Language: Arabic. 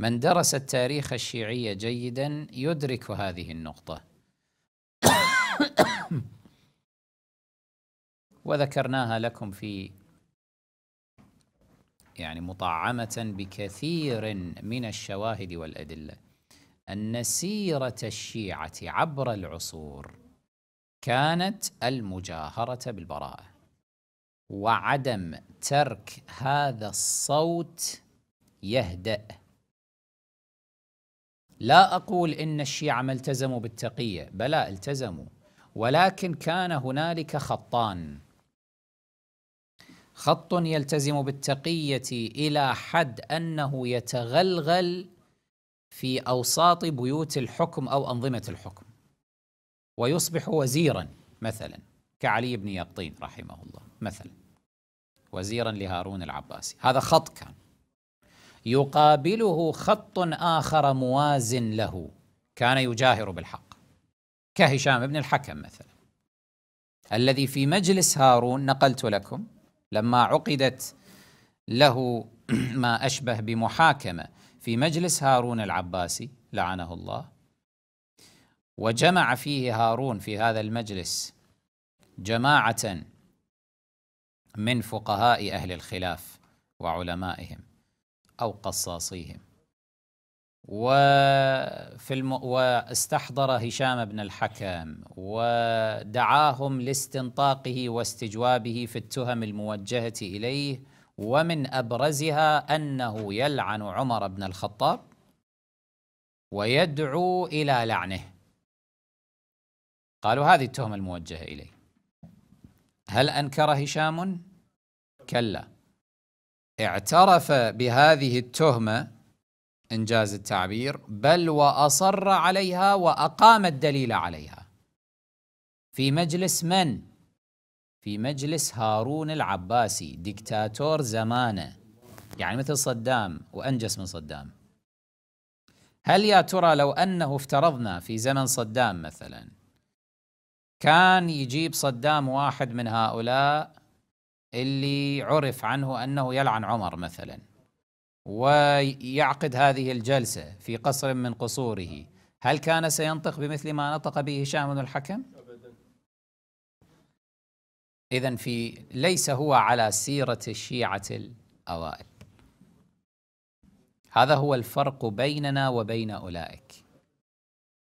من درس التاريخ الشيعي جيدا يدرك هذه النقطة وذكرناها لكم في يعني مطعمة بكثير من الشواهد والأدلة أن سيرة الشيعة عبر العصور كانت المجاهرة بالبراءة وعدم ترك هذا الصوت يهدأ لا أقول إن الشيعة ما التزموا بالتقية بلى التزموا ولكن كان هنالك خطان خط يلتزم بالتقية إلى حد أنه يتغلغل في أوساط بيوت الحكم أو أنظمة الحكم ويصبح وزيرا مثلا كعلي بن يقطين رحمه الله مثلا وزيرا لهارون العباسي هذا خط كان يقابله خط آخر موازن له كان يجاهر بالحق كهشام بن الحكم مثلا الذي في مجلس هارون نقلت لكم لما عقدت له ما أشبه بمحاكمة في مجلس هارون العباسي لعنه الله وجمع فيه هارون في هذا المجلس جماعة من فقهاء أهل الخلاف وعلمائهم أو قصاصيهم وفي الم... واستحضر هشام بن الحكم ودعاهم لاستنطاقه واستجوابه في التهم الموجهة إليه ومن أبرزها أنه يلعن عمر بن الخطاب ويدعو إلى لعنه قالوا هذه التهم الموجهة إليه هل أنكر هشام؟ كلا اعترف بهذه التهمة إنجاز التعبير بل وأصر عليها وأقام الدليل عليها في مجلس من؟ في مجلس هارون العباسي دكتاتور زمانه يعني مثل صدام وأنجس من صدام هل يا ترى لو أنه افترضنا في زمن صدام مثلا كان يجيب صدام واحد من هؤلاء اللي عرف عنه انه يلعن عمر مثلا ويعقد هذه الجلسه في قصر من قصوره هل كان سينطق بمثل ما نطق به هشام بن الحكم؟ اذا في ليس هو على سيره الشيعه الاوائل هذا هو الفرق بيننا وبين اولئك